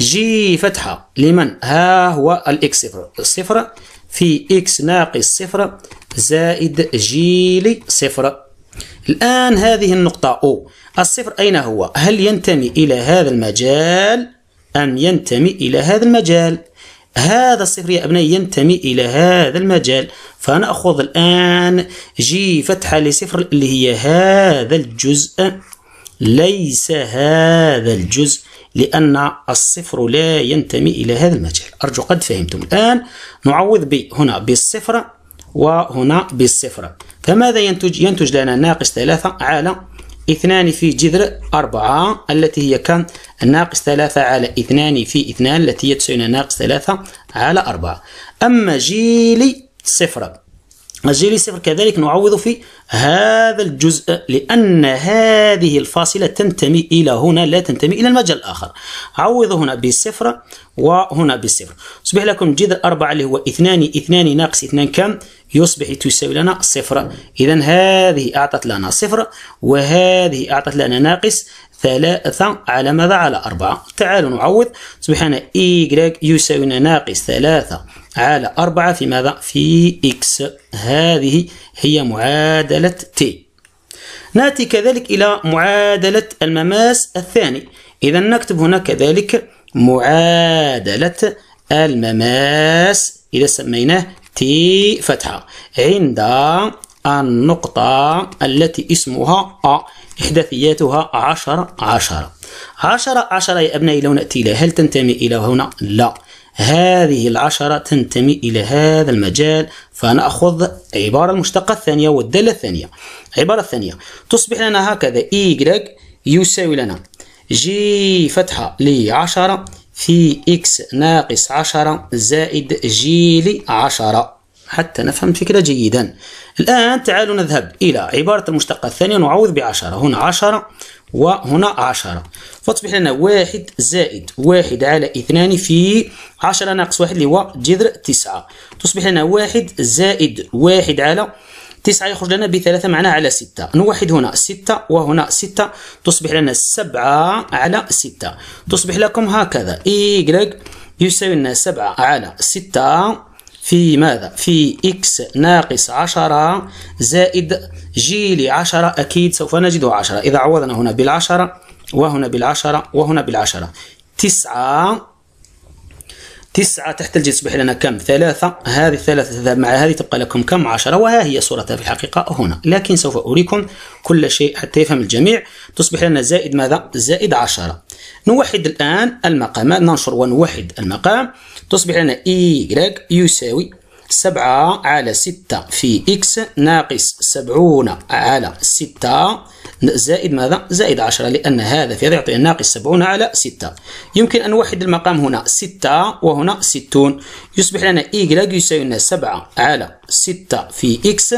جي فتحة لمن ها هو الإكس صفر صفر في إكس ناقص صفر زائد جي لي صفر الآن هذه النقطة أو الصفر أين هو؟ هل ينتمي إلى هذا المجال أم ينتمي إلى هذا المجال؟ هذا الصفر يا أبنائي ينتمي إلى هذا المجال فنأخذ الآن جي فتحة لصفر اللي هي هذا الجزء ليس هذا الجزء لأن الصفر لا ينتمي إلى هذا المجال أرجو قد فهمتم الآن نعوض ب هنا بالصفر وهنا بالصفر فماذا ينتج؟ ينتج لنا ناقص ثلاثة على اثنان في جذر أربعة التي هي كم ناقص ثلاثة على اثنان في اثنان التي هي تساوي ناقص ثلاثة على أربعة أما جيلي صفر جيلي صفر كذلك نعوض في هذا الجزء لأن هذه الفاصلة تنتمي إلى هنا لا تنتمي إلى المجال الآخر عوض هنا بالصفر وهنا بالصفر يصبح لكم جذر أربعة اللي هو اثنان اثنان ناقص اثنان كم يصبح تساوي لنا صفر إذا هذه أعطت لنا صفر وهذه أعطت لنا ناقص ثلاثة على ماذا على أربعة تعالوا نعوض تصبح لنا إيكغيك يساوي ناقص ثلاثة على أربعة في ماذا؟ في إكس هذه هي معادلة تي نأتي كذلك إلى معادلة المماس الثاني إذا نكتب هنا كذلك معادلة المماس إذا سميناه تي فتحة عند النقطة التي اسمها أ إحداثياتها عشر عشر عشر عشر يا أبنائي لو نأتي إليها هل تنتمي إلى هنا؟ لا هذه العشرة تنتمي إلى هذا المجال فنأخذ عبارة المشتقة الثانية والدالة الثانية عبارة الثانية تصبح لنا هكذا y يساوي لنا جي فتحة لعشرة في إكس ناقص عشرة زائد جي لعشرة حتى نفهم الفكرة جيدا الآن تعالوا نذهب إلى عبارة المشتقة الثانية ونعوض بعشرة هنا عشرة وهنا عشرة فتصبح لنا واحد زائد واحد على اثنان في عشرة ناقص واحد اللي هو جذر تسعة تصبح لنا واحد زائد واحد على تسعة يخرج لنا بثلاثة معنا على ستة نوحد هنا ستة وهنا ستة تصبح لنا سبعة على ستة تصبح لكم هكذا إيكغ يساوي لنا سبعة على ستة في ماذا؟ في إكس ناقص عشرة زائد جي لعشرة أكيد سوف نجد عشرة إذا عوضنا هنا بالعشرة وهنا بالعشرة وهنا بالعشرة تسعة تسعة تحت الجذر تصبح لنا كم؟ ثلاثة هذه ثلاثة مع هذه تبقى لكم كم؟ عشرة وها هي صورتها في الحقيقة هنا لكن سوف أريكم كل شيء حتى يفهم الجميع تصبح لنا زائد ماذا؟ زائد عشرة نوحد الآن المقامات ننشر ونوحد المقام تصبح لنا إي يساوي سبعة على ستة في إكس ناقص سبعون على ستة زائد ماذا؟ زائد عشرة لأن هذا في هذا يعطي ناقص سبعون على ستة يمكن أن نوحد المقام هنا ستة وهنا ستون يصبح لنا إي يساوي لنا سبعة على ستة في إكس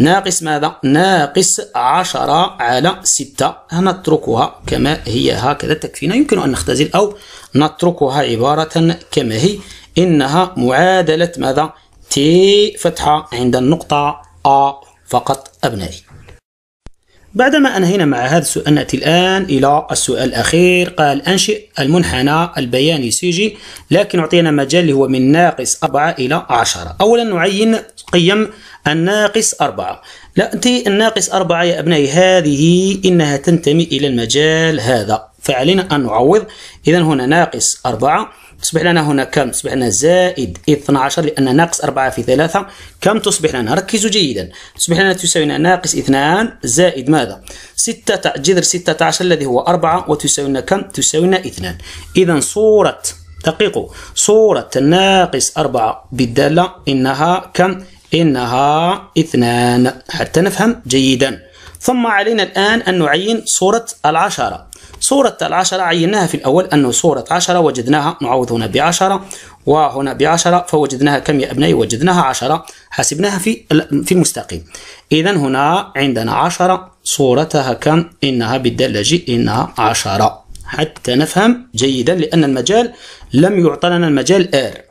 ناقص ماذا ناقص عشرة على ستة نتركها كما هي هكذا تكفينا يمكن أن نختزل أو نتركها عبارة كما هي إنها معادلة ماذا تي فتحة عند النقطة أ فقط أبنائي بعدما أنهينا مع هذا السؤال نأتي الآن إلى السؤال الأخير قال أنشئ المنحنى البياني سيجي لكن أعطينا مجال اللي هو من ناقص 4 إلى 10 أولا نعين قيم الناقص 4 نأتي الناقص 4 يا أبنائي هذه إنها تنتمي إلى المجال هذا فعلينا أن نعوض إذا هنا ناقص 4 تصبح لنا هنا كم تصبح لنا زائد 12 لأن ناقص 4 في 3 كم تصبح لنا ركزوا جيدا تصبح لنا تساوي لنا ناقص 2 زائد ماذا 6 جذر 16 الذي هو 4 وتساوي لنا كم تساوي لنا 2 إذا صورة دقيقوا صورة ناقص 4 بالدالة إنها كم إنها 2 حتى نفهم جيدا ثم علينا الآن أن نعين صورة العشرة صورة العشرة عيناها في الأول أنه صورة عشرة وجدناها نعوض هنا بعشرة وهنا بعشرة فوجدناها كم يا أبنائي وجدناها عشرة حسبناها في في المستقيم إذا هنا عندنا عشرة صورتها كم إنها بالدلجة إنها عشرة حتى نفهم جيدا لأن المجال لم يعطى لنا المجال R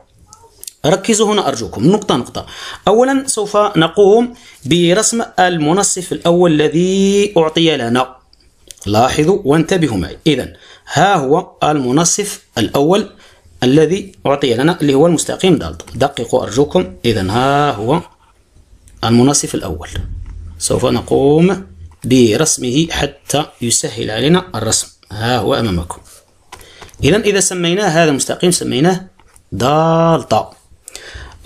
ركزوا هنا أرجوكم نقطة نقطة أولا سوف نقوم برسم المنصف الأول الذي أعطي لنا لاحظوا وانتبهوا معي إذا ها هو المنصف الأول الذي أعطي لنا اللي هو المستقيم دالتون دققوا أرجوكم إذا ها هو المنصف الأول سوف نقوم برسمه حتى يسهل علينا الرسم ها هو أمامكم إذا إذا سميناه هذا المستقيم سميناه دالتا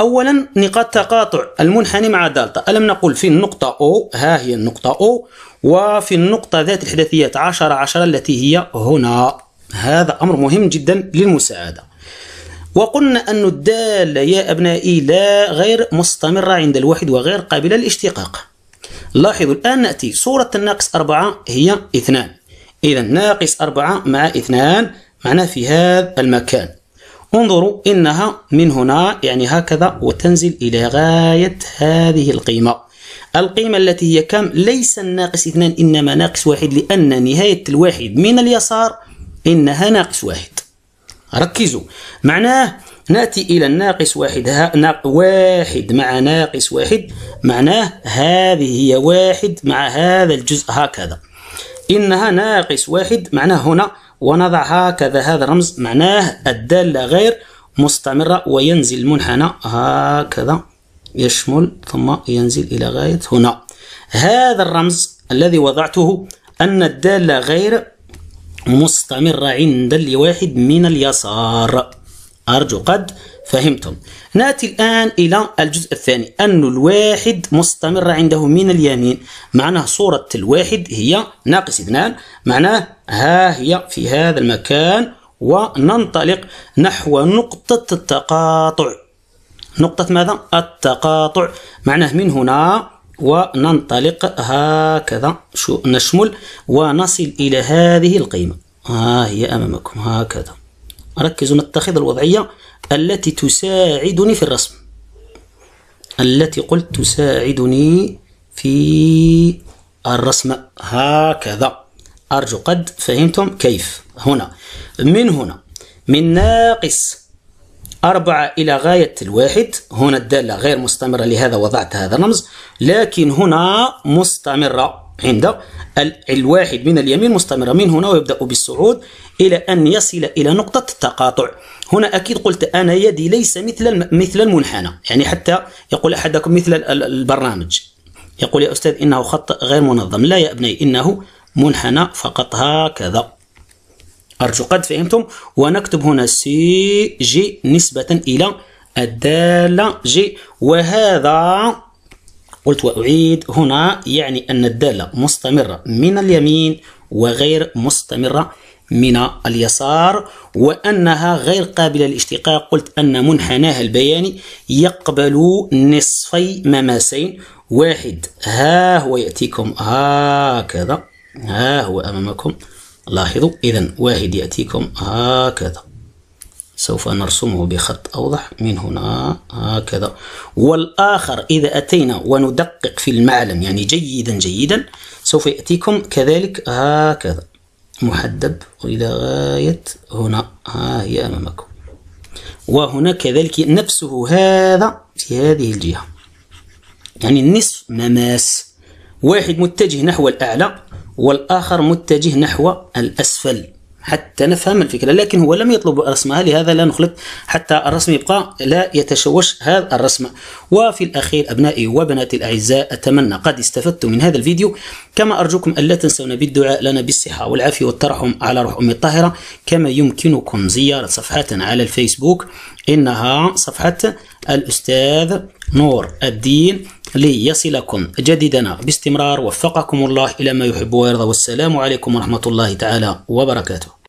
أولا نقاط تقاطع المنحني مع دالتا ألم نقل في النقطة أو ها هي النقطة أو وفي النقطة ذات الاحداثيات 10 10 التي هي هنا هذا أمر مهم جدا للمساعدة وقلنا أن الدالة يا أبنائي لا غير مستمرة عند الواحد وغير قابلة للاشتقاق لاحظوا الآن نأتي صورة الناقص أربعة هي اثنان إذا ناقص أربعة مع اثنان معناه في هذا المكان انظروا إنها من هنا يعني هكذا وتنزل إلى غاية هذه القيمة القيمة التي هي كم ليس الناقص اثنان إنما ناقص واحد لأن نهاية الواحد من اليسار إنها ناقص واحد ركزوا معناه نأتي إلى الناقص واحد ها واحد مع ناقص واحد معناه هذه هي واحد مع هذا الجزء هكذا إنها ناقص واحد معناه هنا ونضعها هكذا هذا الرمز معناه الدالة غير مستمرة وينزل المنحنى هكذا يشمل ثم ينزل إلى غاية هنا هذا الرمز الذي وضعته أن الدالة غير مستمرة عند الواحد من اليسار أرجو قد فهمتم نأتي الآن إلى الجزء الثاني أن الواحد مستمر عنده من اليمين معناه صورة الواحد هي ناقص اثنان معناه ها هي في هذا المكان وننطلق نحو نقطة التقاطع نقطة ماذا؟ التقاطع معناه من هنا وننطلق هكذا شو نشمل ونصل إلى هذه القيمة ها هي أمامكم هكذا أركز نتخذ الوضعية التي تساعدني في الرسم التي قلت تساعدني في الرسم هكذا أرجو قد فهمتم كيف هنا من هنا من ناقص أربعة إلى غاية الواحد هنا الدالة غير مستمرة لهذا وضعت هذا الرمز لكن هنا مستمرة عند الواحد من اليمين مستمرة من هنا ويبدأ بالصعود إلى أن يصل إلى نقطة التقاطع هنا أكيد قلت أنا يدي ليس مثل مثل المنحنى يعني حتى يقول أحدكم مثل البرنامج يقول يا أستاذ إنه خط غير منظم لا يا ابني إنه منحنى فقط هكذا أرجو قد فهمتم ونكتب هنا سي جي نسبة إلى الدالة جي وهذا قلت وأعيد هنا يعني أن الدالة مستمرة من اليمين وغير مستمرة من اليسار وأنها غير قابلة للاشتقاق قلت أن منحناها البياني يقبل نصفي مماسين واحد ها هو يأتيكم هكذا ها هو أمامكم لاحظوا إذا واحد يأتيكم هكذا سوف نرسمه بخط أوضح من هنا هكذا والآخر إذا أتينا وندقق في المعلم يعني جيدا جيدا سوف يأتيكم كذلك هكذا محدب وإلى غاية هنا ها هي أمامكم وهنا كذلك نفسه هذا في هذه الجهة يعني النصف مماس واحد متجه نحو الأعلى والآخر متجه نحو الأسفل حتى نفهم الفكرة لكن هو لم يطلب رسمها لهذا لا نخلط حتى الرسم يبقى لا يتشوش هذا الرسم وفي الأخير أبنائي وبناتي الأعزاء أتمنى قد استفدتم من هذا الفيديو كما أرجوكم ألا تنسونا بالدعاء لنا بالصحة والعافية والترحم على روح أمي الطاهرة كما يمكنكم زيارة صفحتنا على الفيسبوك إنها صفحة الأستاذ نور الدين ليصلكم جديدنا باستمرار وفقكم الله إلى ما يحب ويرضى والسلام عليكم ورحمة الله تعالى وبركاته